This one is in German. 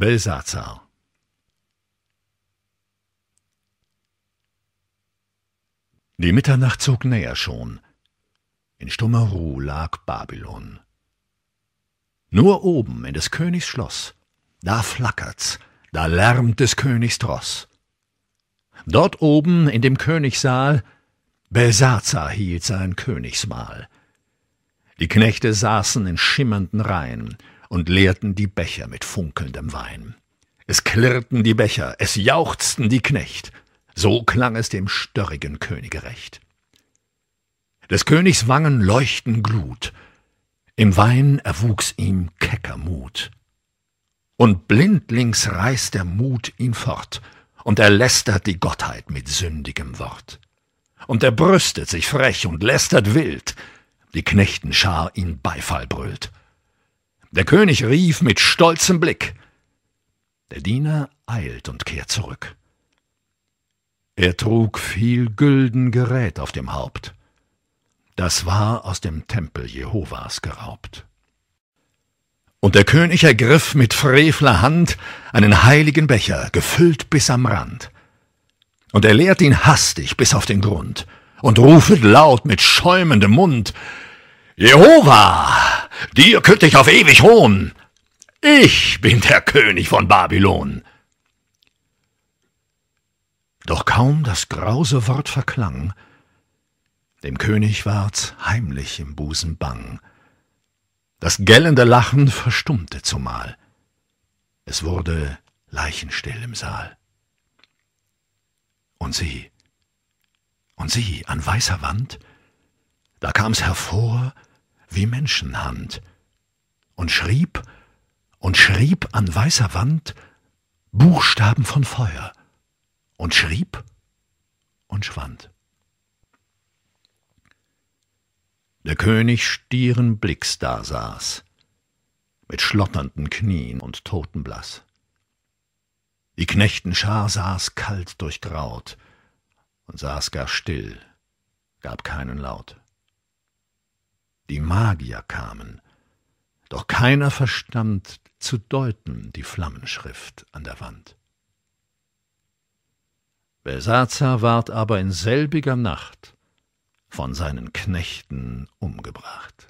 Belsazar. Die Mitternacht zog näher schon. In stummer Ruhe lag Babylon. Nur oben in des Königs Schloss, da flackert's, da lärmt des Königs Tross. Dort oben in dem Königssaal, Belsazar hielt sein Königsmahl. Die Knechte saßen in schimmernden Reihen, und leerten die Becher mit funkelndem Wein. Es klirrten die Becher, es jauchzten die Knecht. So klang es dem störrigen Könige recht. Des Königs Wangen leuchten Glut, im Wein erwuchs ihm kecker Mut. Und blindlings reißt der Mut ihn fort, und er lästert die Gottheit mit sündigem Wort. Und er brüstet sich frech und lästert wild, die Knechtenschar ihn Beifall brüllt. Der König rief mit stolzem Blick. Der Diener eilt und kehrt zurück. Er trug viel gülden Gerät auf dem Haupt. Das war aus dem Tempel Jehovas geraubt. Und der König ergriff mit frevler Hand einen heiligen Becher, gefüllt bis am Rand. Und er leert ihn hastig bis auf den Grund und rufet laut mit schäumendem Mund, Jehova, dir könnt ich auf ewig hohn. Ich bin der König von Babylon. Doch kaum das grause Wort verklang, dem König ward's heimlich im Busen bang. Das gellende Lachen verstummte zumal. Es wurde leichenstill im Saal. Und sieh, und sieh, an weißer Wand, da kam's hervor, wie Menschenhand, und schrieb und schrieb an weißer Wand Buchstaben von Feuer, und schrieb und schwand. Der König stieren Blicks da saß, mit schlotternden Knien und totenblaß. Die Knechtenschar saß kalt durchgraut und saß gar still, gab keinen Laut die Magier kamen. Doch keiner verstand zu deuten die Flammenschrift an der Wand. Belsazar ward aber in selbiger Nacht von seinen Knechten umgebracht.